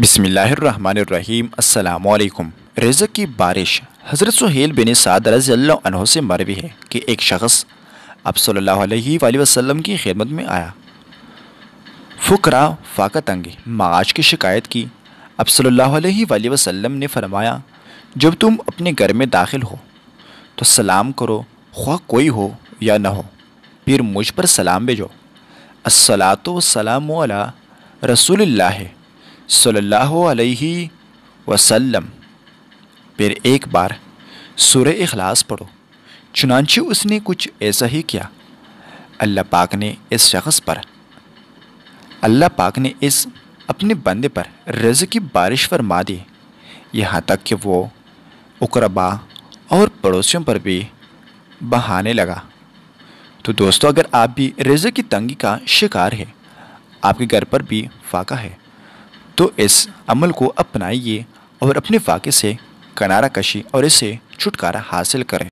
बिसमीम् अल्लाम रिजक की बारिश हज़रत सुहेल बिन साद रज़ी से मरवी है कि एक शख्स अब सल्लल्लाहु अलैहि वसल्लम की खिदमत में आया फ़ुकरा फाका तंगी माज की शिकायत की अब सल्लल्लाहु अलैहि वसल्लम ने फरमाया जब तुम अपने घर में दाखिल हो तो सलाम करो ख्वा कोई हो या ना हो फिर मुझ पर सलाम भेजो असलात सलाम रसूल है सल्लल्लाहु अलैहि वसल्लम फिर एक बार सुर अखलास पढ़ो चुनानचे उसने कुछ ऐसा ही किया अल्लाह पाक ने इस शख्स पर अल्लाह पाक ने इस अपने बंदे पर रज़ की बारिश फरमा दी यहाँ तक कि वो उकरबा और पड़ोसियों पर भी बहाने लगा तो दोस्तों अगर आप भी रज़ की तंगी का शिकार है आपके घर पर भी फाका है तो इस अमल को अपनाइए और अपने वाक़े से कनारा कशी और इसे छुटकारा हासिल करें